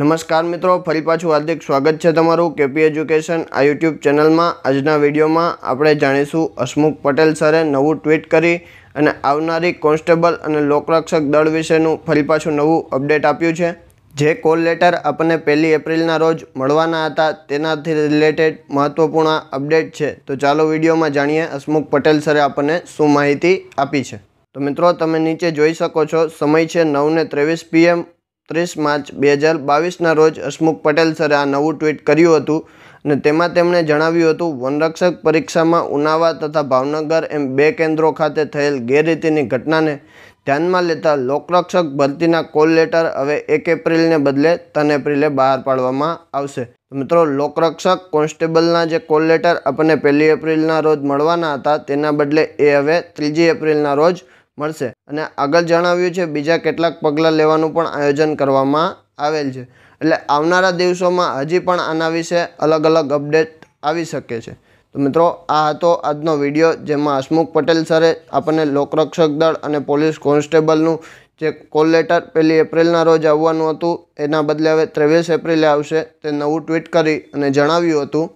નમસ્કાર મિત્રો ફરી પાછું હાર્દિક સ્વાગત છે તમારું કેપી એજ્યુકેશન આ યુટ્યુબ ચેનલમાં આજના વિડીયોમાં આપણે જાણીશું હસમુખ પટેલ સરે નવું ટ્વીટ કરી અને આવનારી કોન્સ્ટેબલ અને લોકરક્ષક દળ વિશેનું ફરી પાછું નવું અપડેટ આપ્યું છે જે કોલ લેટર આપણને પહેલી એપ્રિલના રોજ મળવાના હતા તેનાથી રિલેટેડ મહત્ત્વપૂર્ણ અપડેટ છે તો ચાલો વિડીયોમાં જાણીએ હસમુખ પટેલ સરે આપણને શું માહિતી આપી છે તો મિત્રો તમે નીચે જોઈ શકો છો સમય છે નવને ત્રેવીસ પીએમ ત્રીસ માર્ચ બે હજાર બાવીસના રોજ હસમુખ પટેલ સરે આ નવું ટ્વીટ કર્યું હતું અને તેમાં તેમણે જણાવ્યું હતું વનરક્ષક પરીક્ષામાં ઉનાવા તથા ભાવનગર એમ બે કેન્દ્રો ખાતે થયેલ ગેરરીતિની ઘટનાને ધ્યાનમાં લેતા લોકરક્ષક ભરતીના કોલ લેટર હવે એક એપ્રિલને બદલે ત્રણ એપ્રિલે બહાર પાડવામાં આવશે મિત્રો લોકરક્ષક કોન્સ્ટેબલના જે કોલ લેટર આપણને પહેલી એપ્રિલના રોજ મળવાના હતા તેના બદલે એ હવે ત્રીજી એપ્રિલના રોજ મળશે અને આગળ જણાવ્યું છે બીજા કેટલાક પગલાં લેવાનું પણ આયોજન કરવામાં આવેલ છે એટલે આવનારા દિવસોમાં હજી પણ આના વિશે અલગ અલગ અપડેટ આવી શકે છે તો મિત્રો આ હતો આજનો વિડીયો જેમાં હસમુખ પટેલ સરે આપણને લોકરક્ષક દળ અને પોલીસ કોન્સ્ટેબલનું જે કોલ લેટર પહેલી એપ્રિલના રોજ આવવાનું હતું એના બદલે હવે ત્રેવીસ એપ્રિલે આવશે તે નવું ટ્વીટ કરી અને જણાવ્યું હતું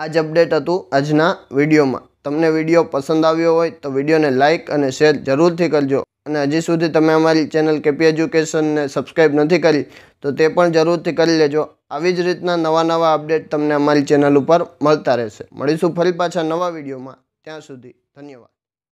આ જ અપડેટ હતું આજના વિડીયોમાં તમને વિડીયો પસંદ આવ્યો હોય તો વિડીયોને લાઇક અને શેર જરૂરથી કરજો અને હજી સુધી તમે અમારી ચેનલ કેપી એજ્યુકેશનને સબસ્ક્રાઈબ નથી કરી તો તે પણ જરૂરથી કરી લેજો આવી જ રીતના નવા નવા અપડેટ તમને અમારી ચેનલ ઉપર મળતા રહેશે મળીશું ફરી પાછા નવા વિડીયોમાં ત્યાં સુધી ધન્યવાદ